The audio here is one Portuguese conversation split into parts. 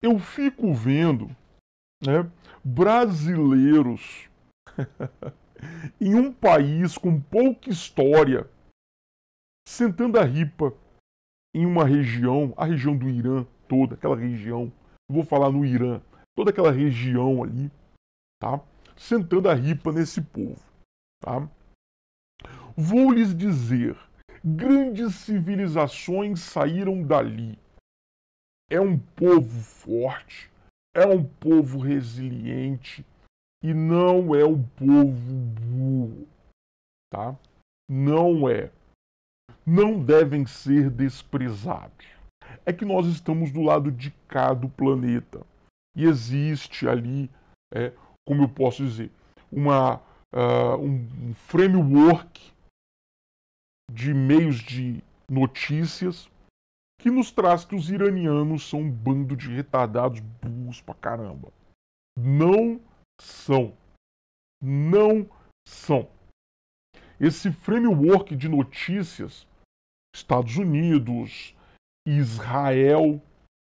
eu fico vendo né, brasileiros em um país com pouca história sentando a ripa em uma região, a região do Irã toda, aquela região, vou falar no Irã, toda aquela região ali, tá? Sentando a ripa nesse povo, tá? Vou lhes dizer, grandes civilizações saíram dali é um povo forte, é um povo resiliente e não é um povo burro, tá? Não é. Não devem ser desprezados. É que nós estamos do lado de cá do planeta e existe ali, é, como eu posso dizer, uma, uh, um framework de meios de notícias que nos traz que os iranianos são um bando de retardados burros pra caramba. Não são. Não são. Esse framework de notícias, Estados Unidos, Israel,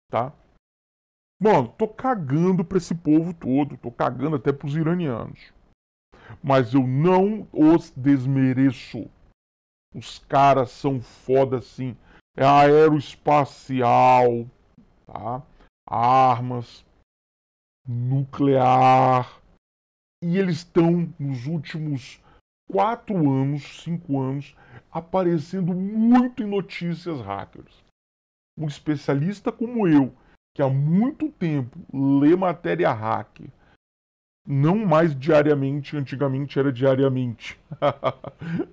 tá? Mano, tô cagando pra esse povo todo, tô cagando até pros iranianos. Mas eu não os desmereço. Os caras são foda assim é aeroespacial, tá? armas, nuclear. E eles estão, nos últimos quatro anos, cinco anos, aparecendo muito em notícias hackers. Um especialista como eu, que há muito tempo lê matéria hack, não mais diariamente, antigamente era diariamente.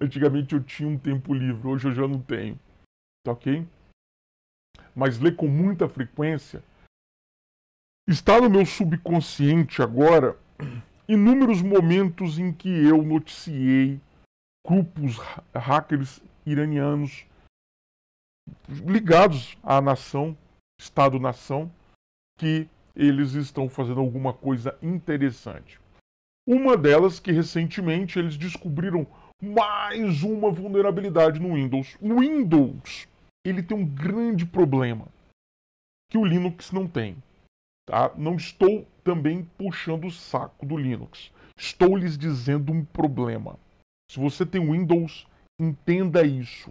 antigamente eu tinha um tempo livre, hoje eu já não tenho. Tá ok? Mas lê com muita frequência está no meu subconsciente agora inúmeros momentos em que eu noticiei grupos hackers iranianos ligados à nação, Estado-nação, que eles estão fazendo alguma coisa interessante. Uma delas que recentemente eles descobriram mais uma vulnerabilidade no Windows. No Windows ele tem um grande problema que o Linux não tem. Tá? Não estou também puxando o saco do Linux. Estou lhes dizendo um problema. Se você tem Windows, entenda isso.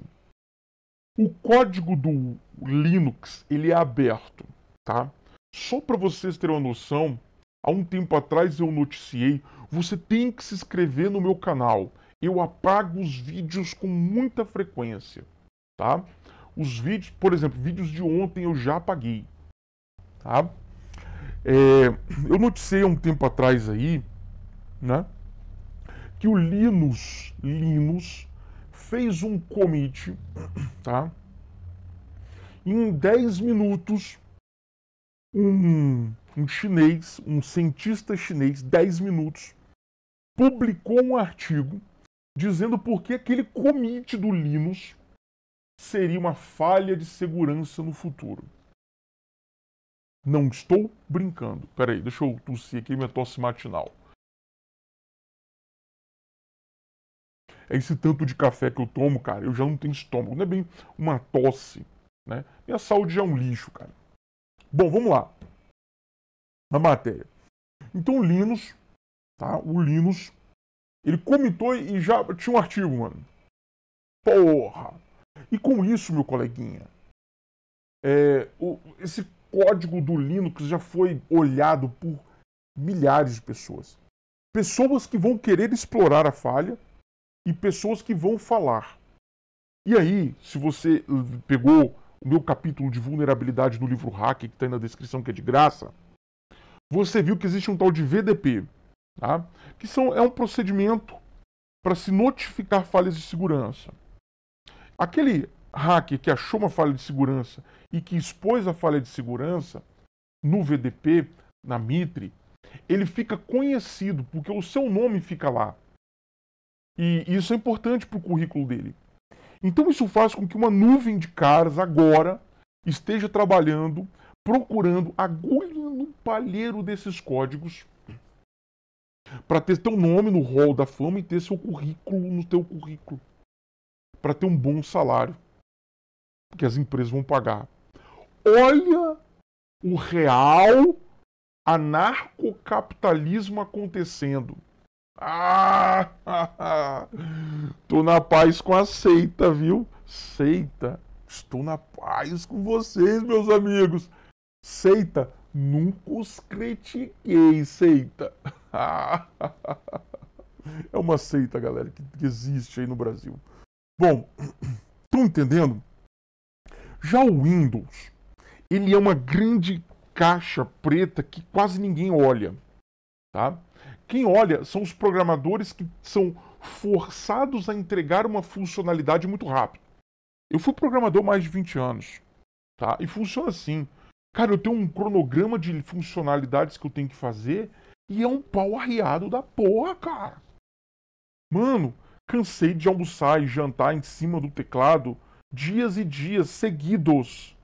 O código do Linux ele é aberto, tá? Só para vocês terem uma noção, há um tempo atrás eu noticiei, você tem que se inscrever no meu canal. Eu apago os vídeos com muita frequência, tá? Os vídeos, por exemplo, vídeos de ontem eu já apaguei, tá? É, eu noticiei há um tempo atrás aí, né? Que o Linus, Linus fez um commit, tá? Em 10 minutos, um, um chinês, um cientista chinês, 10 minutos, publicou um artigo dizendo por que aquele commit do Linus seria uma falha de segurança no futuro. Não estou brincando. Peraí, deixa eu tossir aqui minha tosse matinal. É esse tanto de café que eu tomo, cara, eu já não tenho estômago. Não é bem uma tosse, né? Minha saúde já é um lixo, cara. Bom, vamos lá. A matéria. Então o Linus, tá? O Linus, ele comentou e já tinha um artigo, mano. Porra! E com isso, meu coleguinha, é, o, esse código do Linux já foi olhado por milhares de pessoas. Pessoas que vão querer explorar a falha e pessoas que vão falar. E aí, se você pegou o meu capítulo de vulnerabilidade do livro Hack, que está aí na descrição, que é de graça, você viu que existe um tal de VDP, tá? que são, é um procedimento para se notificar falhas de segurança. Aquele hacker que achou uma falha de segurança e que expôs a falha de segurança no VDP, na Mitre, ele fica conhecido porque o seu nome fica lá. E isso é importante para o currículo dele. Então isso faz com que uma nuvem de caras agora esteja trabalhando, procurando agulha no palheiro desses códigos para ter teu nome no hall da fama e ter seu currículo no teu currículo para ter um bom salário que as empresas vão pagar. Olha o real anarcocapitalismo acontecendo. Ah, tô na paz com a seita, viu? Seita, estou na paz com vocês, meus amigos. Seita, nunca os critiquei, seita. é uma seita, galera, que existe aí no Brasil. Bom, estão entendendo? Já o Windows, ele é uma grande caixa preta que quase ninguém olha, tá? Quem olha são os programadores que são forçados a entregar uma funcionalidade muito rápido. Eu fui programador mais de 20 anos, tá? E funciona assim. Cara, eu tenho um cronograma de funcionalidades que eu tenho que fazer e é um pau arriado da porra, cara. Mano, Cansei de almoçar e jantar em cima do teclado dias e dias seguidos.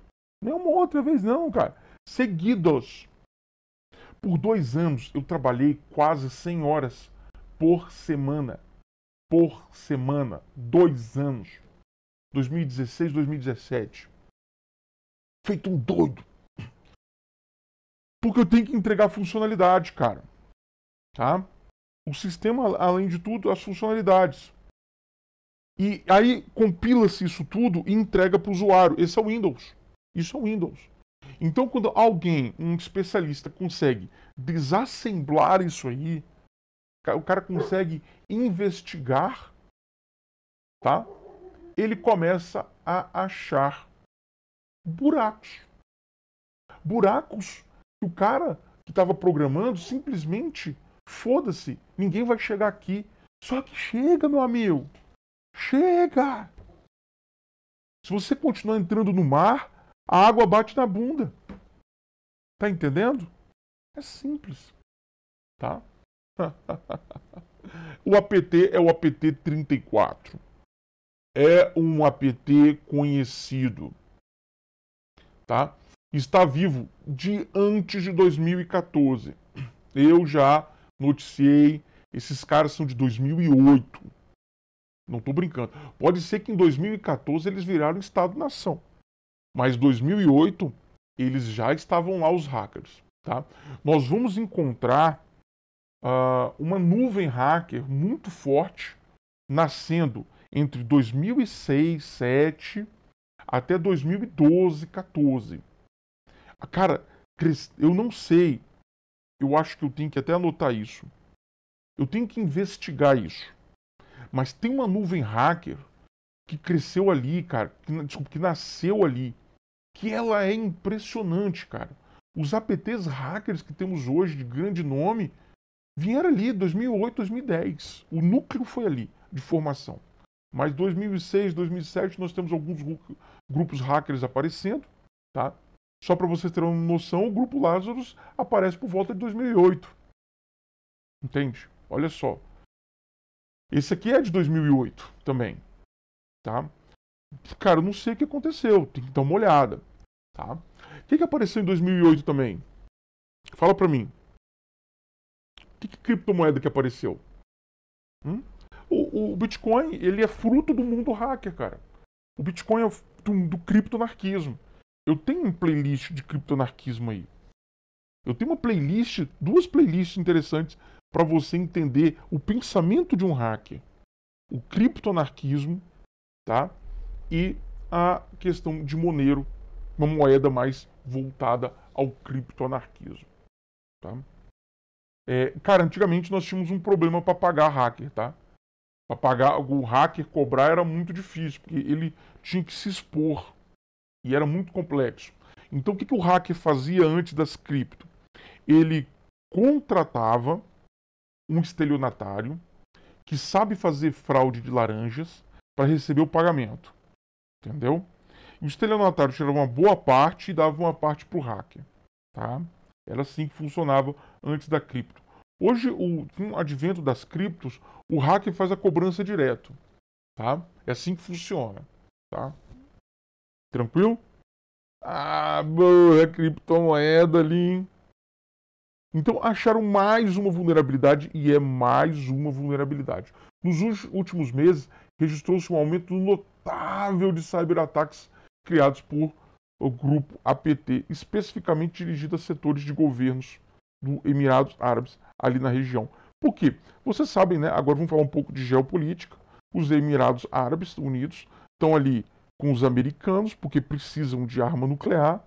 Nenhuma uma outra vez, não, cara. Seguidos. Por dois anos eu trabalhei quase 100 horas por semana. Por semana. Dois anos. 2016, 2017. Feito um doido. Porque eu tenho que entregar funcionalidade, cara. Tá? o sistema, além de tudo, as funcionalidades. E aí compila-se isso tudo e entrega para o usuário. Esse é o Windows. Isso é o Windows. Então, quando alguém, um especialista, consegue desassemblar isso aí, o cara consegue investigar, tá? Ele começa a achar buracos. Buracos que o cara que estava programando simplesmente Foda-se, ninguém vai chegar aqui. Só que chega, meu amigo. Chega! Se você continuar entrando no mar, a água bate na bunda. Tá entendendo? É simples. Tá? o APT é o APT 34. É um APT conhecido. Tá? Está vivo de antes de 2014. Eu já noticiei. Esses caras são de 2008. Não estou brincando. Pode ser que em 2014 eles viraram Estado-nação. Mas 2008 eles já estavam lá os hackers. Tá? Nós vamos encontrar uh, uma nuvem hacker muito forte nascendo entre 2006, 2007 até 2012, 14. Cara, eu não sei eu acho que eu tenho que até anotar isso. Eu tenho que investigar isso. Mas tem uma nuvem hacker que cresceu ali, cara, que, desculpa, que nasceu ali, que ela é impressionante, cara. Os APTs hackers que temos hoje de grande nome vieram ali 2008, 2010. O núcleo foi ali de formação. Mas 2006, 2007 nós temos alguns grupos hackers aparecendo, tá? Só para vocês terem uma noção, o grupo Lazarus aparece por volta de 2008. Entende? Olha só. Esse aqui é de 2008 também, tá? Cara, eu não sei o que aconteceu, tem que dar uma olhada, tá? O que, que apareceu em 2008 também? Fala para mim. O que, que criptomoeda que apareceu? Hum? O, o, Bitcoin, ele é fruto do mundo hacker, cara. O Bitcoin é do, do criptonarquismo. Eu tenho um playlist de criptonarquismo aí. Eu tenho uma playlist, duas playlists interessantes para você entender o pensamento de um hacker, o criptonarquismo, tá? E a questão de Monero, uma moeda mais voltada ao criptoanarquismo, tá? É, cara, antigamente nós tínhamos um problema para pagar hacker, tá? Para pagar o hacker cobrar era muito difícil, porque ele tinha que se expor e era muito complexo. Então, o que, que o hacker fazia antes das cripto? Ele contratava um estelionatário que sabe fazer fraude de laranjas para receber o pagamento. Entendeu? E o estelionatário tirava uma boa parte e dava uma parte para o hacker. Tá? Era assim que funcionava antes da cripto. Hoje, o, com o advento das criptos, o hacker faz a cobrança direto. Tá? É assim que funciona. Tá? Tranquilo? Ah, boa, é criptomoeda ali. Então acharam mais uma vulnerabilidade e é mais uma vulnerabilidade. Nos últimos meses, registrou-se um aumento notável de ciberataques criados por o grupo APT, especificamente dirigido a setores de governos do Emirados Árabes ali na região. Por quê? Vocês sabem, né? Agora vamos falar um pouco de geopolítica. Os Emirados Árabes Unidos estão ali com os americanos, porque precisam de arma nuclear,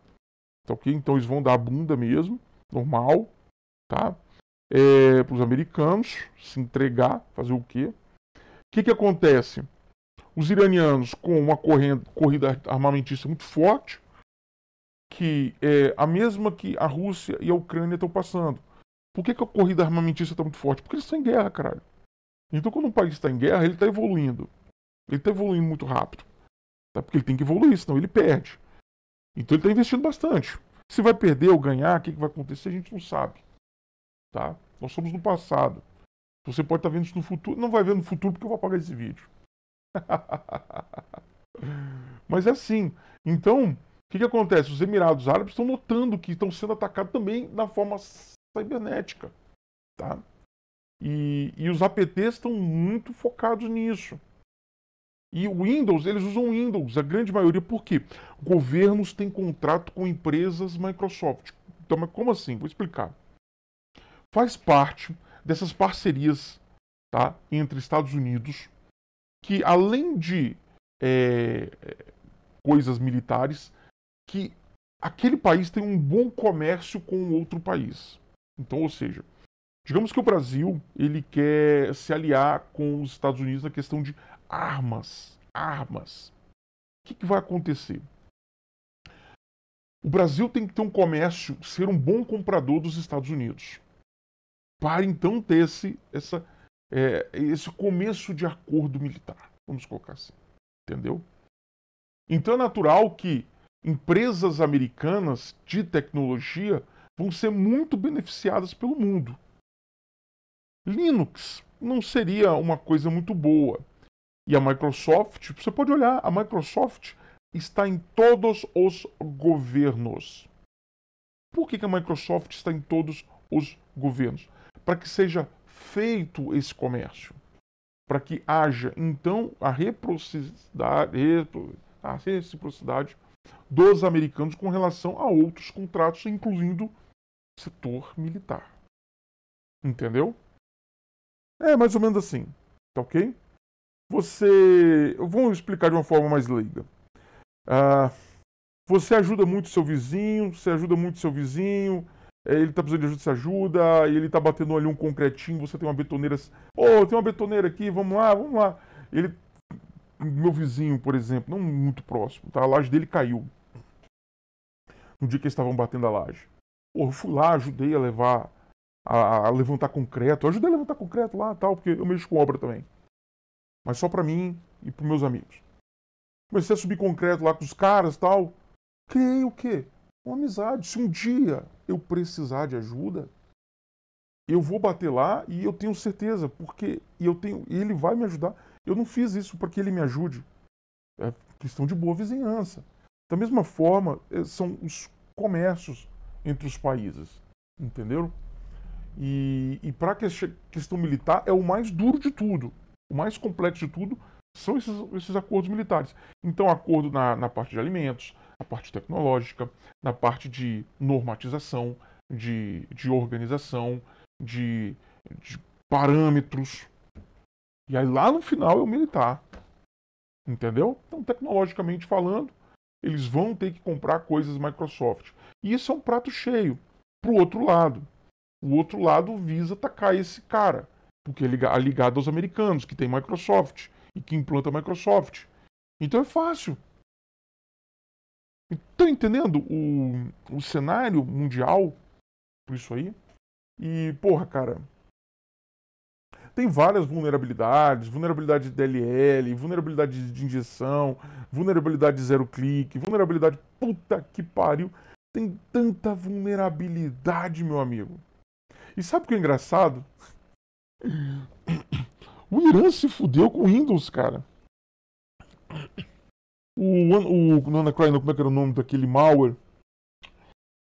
tá ok? Então eles vão dar a bunda mesmo, normal, tá? É, para os americanos se entregar, fazer o quê? O que, que acontece? Os iranianos com uma corrente, corrida armamentista muito forte, que é a mesma que a Rússia e a Ucrânia estão passando. Por que, que a corrida armamentista está muito forte? Porque eles estão em guerra, caralho. Então, quando um país está em guerra, ele está evoluindo. Ele está evoluindo muito rápido. Tá? Porque ele tem que evoluir, senão ele perde. Então ele está investindo bastante. Se vai perder ou ganhar, o que, que vai acontecer, a gente não sabe. Tá? Nós somos no passado. Você pode estar tá vendo isso no futuro. Não vai ver no futuro porque eu vou apagar esse vídeo. Mas é assim. Então, o que, que acontece? Os Emirados Árabes estão notando que estão sendo atacados também na forma cibernética. Tá? E, e os APTs estão muito focados nisso. E o Windows, eles usam Windows, a grande maioria, porque governos têm contrato com empresas Microsoft. Então, mas como assim? Vou explicar. Faz parte dessas parcerias tá, entre Estados Unidos, que além de é, coisas militares, que aquele país tem um bom comércio com outro país. Então, ou seja, digamos que o Brasil ele quer se aliar com os Estados Unidos na questão de armas, armas. O que, que vai acontecer? O Brasil tem que ter um comércio, ser um bom comprador dos Estados Unidos. Para então ter esse, essa, é, esse começo de acordo militar. Vamos colocar assim. Entendeu? Então é natural que empresas americanas de tecnologia vão ser muito beneficiadas pelo mundo. Linux não seria uma coisa muito boa. E a Microsoft, tipo, você pode olhar, a Microsoft está em todos os governos. Por que, que a Microsoft está em todos os governos? Para que seja feito esse comércio. Para que haja, então, a reciprocidade, a reciprocidade dos americanos com relação a outros contratos, incluindo setor militar. Entendeu? É mais ou menos assim, tá ok? Você. vou explicar de uma forma mais leiga. Ah, você ajuda muito seu vizinho, você ajuda muito seu vizinho, eh, ele tá precisando de ajuda, você ajuda, e ele tá batendo ali um concretinho, você tem uma betoneira. Ô, oh, tem uma betoneira aqui, vamos lá, vamos lá. Ele. Meu vizinho, por exemplo, não muito próximo, tá? A laje dele caiu. No dia que eles estavam batendo a laje. Pô, eu fui lá, ajudei a levar. A, a levantar concreto, eu ajudei a levantar concreto lá tal, porque eu mexo com obra também mas só para mim e para meus amigos. Comecei a subir concreto lá com os caras tal. Criei o quê? Uma amizade. Se um dia eu precisar de ajuda, eu vou bater lá e eu tenho certeza, porque eu tenho, ele vai me ajudar. Eu não fiz isso para que ele me ajude. É questão de boa vizinhança. Da mesma forma, eh, são os comércios entre os países, entenderam? E, e para a questão militar é o mais duro de tudo. O mais complexo de tudo são esses, esses acordos militares. Então, acordo na, na parte de alimentos, na parte tecnológica, na parte de normatização, de, de organização, de, de parâmetros. E aí lá no final é o militar. Entendeu? Então, tecnologicamente falando, eles vão ter que comprar coisas Microsoft. E isso é um prato cheio. Pro outro lado. O outro lado visa atacar esse cara porque é ligado aos americanos, que tem Microsoft e que implanta Microsoft. Então é fácil. Estão entendendo o, o cenário mundial por isso aí? E, porra, cara, tem várias vulnerabilidades, vulnerabilidade de DLL, vulnerabilidade de injeção, vulnerabilidade de zero clique, vulnerabilidade puta que pariu. Tem tanta vulnerabilidade, meu amigo. E sabe o que é engraçado? O Irã se fudeu com o Windows, cara. O, o, o Anacryon, como é que era o nome daquele malware?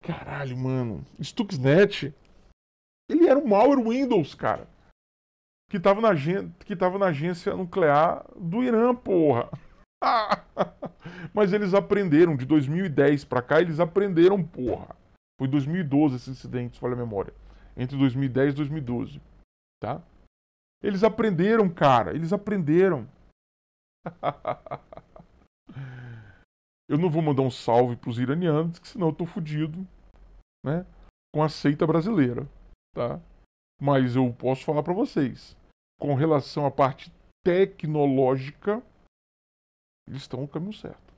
Caralho, mano. Stuxnet. Ele era um malware Windows, cara. Que tava na, que tava na agência nuclear do Irã, porra. Mas eles aprenderam, de 2010 pra cá, eles aprenderam, porra. Foi 2012 esse incidente, se falha a memória. Entre 2010 e 2012 tá? Eles aprenderam, cara, eles aprenderam. eu não vou mandar um salve para os iranianos, que senão eu tô fudido, né? Com a seita brasileira, tá? Mas eu posso falar para vocês, com relação à parte tecnológica, eles estão no caminho certo.